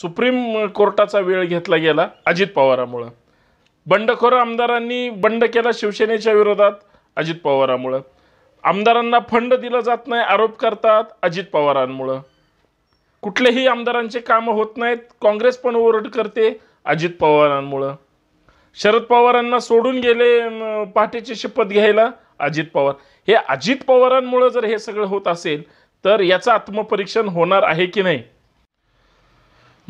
supreme कोर्टाचा वेळ घेतला गेला अजित पवारामुळं बंडखोर आमदारांनी बंड केला शिवसेनेच्या विरोधात अजित पवारामुळं आमदारांना फंड दिला जात नाही आरोप करतात अजित पवारांमुळं कुठलेही आमदारांचे कामं होत नाहीत काँग्रेस पण ओरड करते अजित पवारांमुळं शरद पवारांना सोडून गेले पहाटेची शपथ घ्यायला अजित पवार हे अजित पवारांमुळं जर हे सगळं होत असेल तर याचं आत्मपरीक्षण होणार आहे की नाही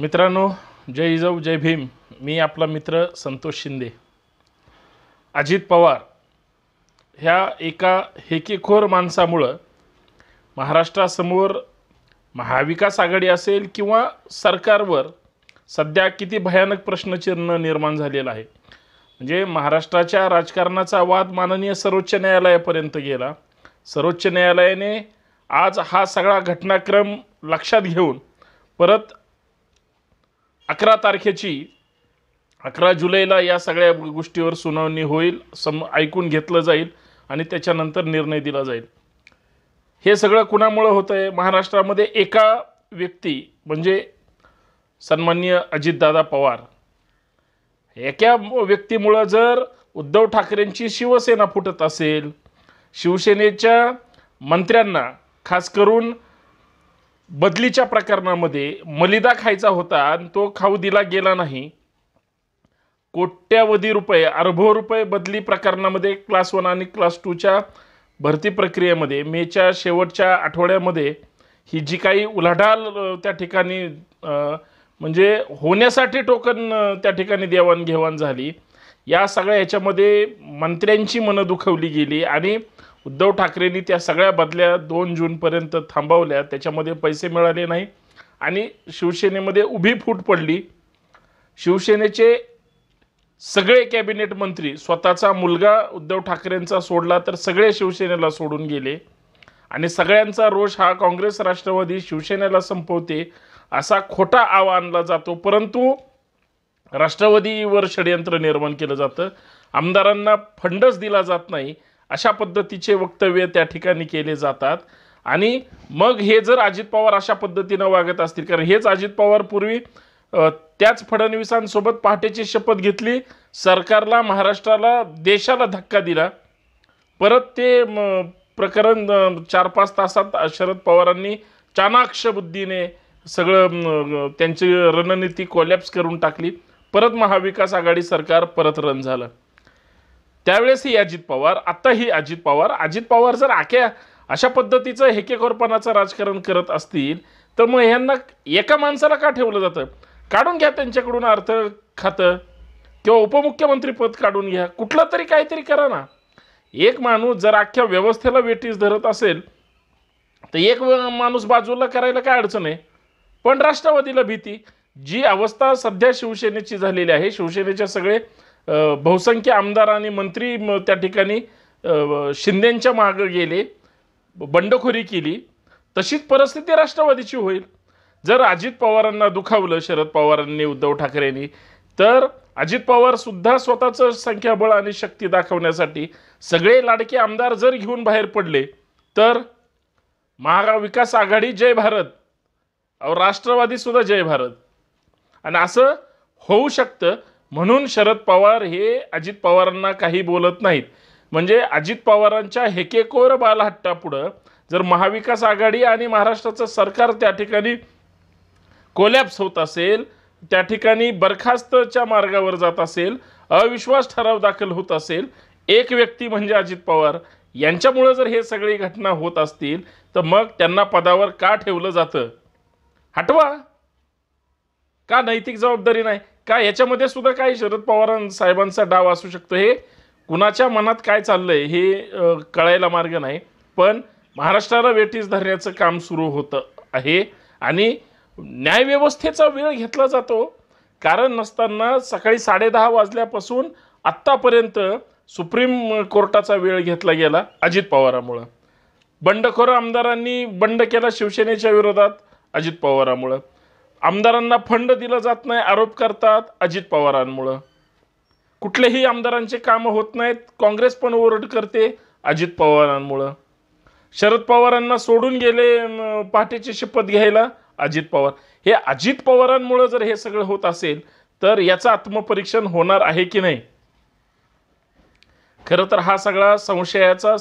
मित्रांनो जय जव जय भीम मी आपला मित्र संतोष शिंदे अजित पवार ह्या एका हेकेखोर माणसामुळं महाराष्ट्रासमोर महाविकास आघाडी असेल किंवा सरकारवर सध्या किती भयानक प्रश्नचिन्ह निर्माण झालेलं आहे म्हणजे महाराष्ट्राच्या राजकारणाचा वाद माननीय सर्वोच्च न्यायालयापर्यंत गेला सर्वोच्च न्यायालयाने आज हा सगळा घटनाक्रम लक्षात घेऊन परत अकरा तारखेची अकरा जुलैला या सगळ्या गोष्टीवर सुनावणी होईल सम ऐकून घेतलं जाईल आणि त्याच्यानंतर निर्णय दिला जाईल हे सगळं कुणामुळं होतं आहे महाराष्ट्रामध्ये एका व्यक्ती म्हणजे सन्मान्य अजितदादा पवार एका व्यक्तीमुळं जर उद्धव ठाकरेंची शिवसेना फुटत असेल शिवसेनेच्या मंत्र्यांना खास करून बदलीच्या प्रकरणामध्ये मलिदा खायचा होता आणि तो खाऊ दिला गेला नाही कोट्यावधी रुपये अर्भो रुपये बदली प्रकरणामध्ये क्लास वन आणि क्लास टूच्या भरती प्रक्रियेमध्ये मेच्या शेवटच्या आठवड्यामध्ये ही जी काही उलाढाल त्या ठिकाणी म्हणजे होण्यासाठी टोकन त्या ठिकाणी देवाणघेवाण झाली या सगळ्या ह्याच्यामध्ये मंत्र्यांची मनं दुखवली गेली आणि उद्धव ठाकरेंनी त्या सगळ्या बदल्या दोन जूनपर्यंत थांबवल्या त्याच्यामध्ये पैसे मिळाले नाही आणि शिवसेनेमध्ये उभी फूट पडली शिवसेनेचे सगळे कॅबिनेट मंत्री स्वतःचा मुलगा उद्धव ठाकरेंचा सोडला तर सगळे शिवसेनेला सोडून गेले आणि सगळ्यांचा रोष हा काँग्रेस राष्ट्रवादी शिवसेनेला संपवते असा खोटा आव आणला जातो परंतु राष्ट्रवादीवर षडयंत्र निर्माण केलं जातं आमदारांना फंडच दिला जात नाही अशा पद्धतीचे वक्तव्य त्या ठिकाणी केले जातात आणि मग हे जर अजित पवार अशा पद्धतीनं वागत असतील कारण हेच अजित पवार पूर्वी त्याच फडणवीसांसोबत पहाटेची शपथ घेतली सरकारला महाराष्ट्राला देशाला धक्का दिला परत ते प्रकरण चार पाच तासात शरद पवारांनी चाणाक्ष बुद्धीने सगळं त्यांची रणनीती कोलॅप्स करून टाकली परत महाविकास आघाडी सरकार परत रन झालं ही अजित पवार ही अजित पवार अजित पवार जर आख्या अशा पद्धतीचं हेकेखोरपणाचं राजकारण करत असतील तर मग ह्यांना एका माणसाला का ठेवलं जातं काढून घ्या त्यांच्याकडून अर्थ खातं किंवा उपमुख्यमंत्री पद काढून घ्या कुठलं तरी काहीतरी करा ना एक माणूस जर अख्ख्या व्यवस्थेला वेटीस धरत असेल तर एक माणूस बाजूला करायला काय अडचण आहे पण राष्ट्रवादीला भीती जी अवस्था सध्या शिवसेनेची झालेली आहे शिवसेनेच्या सगळे बहुसंख्य आमदार आणि मंत्री त्या ठिकाणी शिंदेंच्या मागं गेले बंडखोरी केली तशीच परिस्थिती राष्ट्रवादीची होईल जर अजित पवारांना दुखावलं शरद पवारांनी उद्धव ठाकरेंनी तर अजित पवार सुद्धा स्वतःचं संख्याबळ आणि शक्ती दाखवण्यासाठी सगळे लाडके आमदार जर घेऊन बाहेर पडले तर महागा विकास आघाडी जय भारत राष्ट्रवादी सुद्धा जय भारत आणि असं होऊ शकतं म्हणून शरद पवार हे अजित पवारांना काही बोलत नाहीत म्हणजे अजित पवारांच्या हेकेकोर बालहट्टापुढं जर महाविकास आघाडी आणि महाराष्ट्राचं सरकार त्या ठिकाणी कोलॅप्स होत असेल त्या ठिकाणी बरखास्तच्या मार्गावर जात असेल अविश्वास ठराव दाखल होत असेल एक व्यक्ती म्हणजे अजित पवार यांच्यामुळं जर हे सगळी घटना होत असतील तर मग त्यांना पदावर का ठेवलं जातं हटवा का नैतिक जबाबदारी नाही का याच्यामध्ये सुद्धा काही शरद पवार साहेबांचा डाव असू शकतो हे कुणाच्या मनात काय चाललंय हे कळायला मार्ग नाही पण महाराष्ट्राला वेठीस धरण्याचं काम सुरू होतं आहे आणि न्यायव्यवस्थेचा वेळ घेतला जातो कारण नसताना सकाळी साडेदहा वाजल्यापासून आत्तापर्यंत सुप्रीम कोर्टाचा वेळ घेतला गेला अजित पवारामुळं बंडखोर आमदारांनी बंड केला शिवसेनेच्या विरोधात अजित पवारामुळं आमदारांना फंड दिला जात नाही आरोप करतात अजित पवारांमुळं कुठलेही आमदारांचे कामं होत नाहीत काँग्रेस पण ओरड करते अजित पवारांमुळं शरद पवारांना सोडून गेले पाठीची शपथ घ्यायला अजित पवार हे अजित पवारांमुळं जर हे सगळं होत असेल तर याचं आत्मपरीक्षण होणार आहे की नाही खरं तर हा सगळा संशयाचा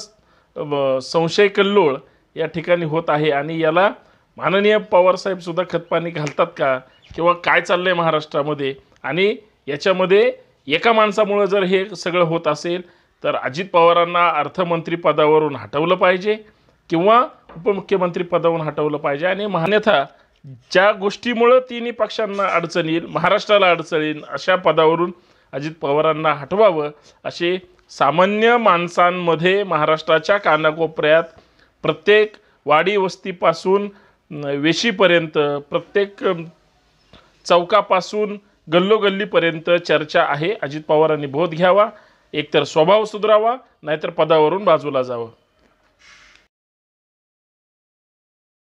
संशय कल्लोळ या ठिकाणी होत आहे आणि याला माननीय पवारसाहेब सुद्धा खतपाणी घालतात का किंवा काय चाललं आहे महाराष्ट्रामध्ये आणि याच्यामध्ये एका माणसामुळं जर हे सगळं होत असेल तर अजित पवारांना अर्थमंत्रीपदावरून हटवलं पाहिजे किंवा उपमुख्यमंत्रीपदावरून हटवलं पाहिजे आणि मान्यथा ज्या गोष्टीमुळं तिन्ही पक्षांना अडचण येईल महाराष्ट्राला अडचण येईल अशा पदावरून अजित पवारांना हटवावं असे सामान्य माणसांमध्ये महाराष्ट्राच्या कानाकोपऱ्यात प्रत्येक वाडी वस्तीपासून वेशीपर्यंत प्रत्येक चौकापासून गल्लोगल्लीपर्यंत चर्चा आहे अजित पवारांनी बोध घ्यावा एकतर स्वभाव सुधरावा नाहीतर पदावरून बाजूला जावं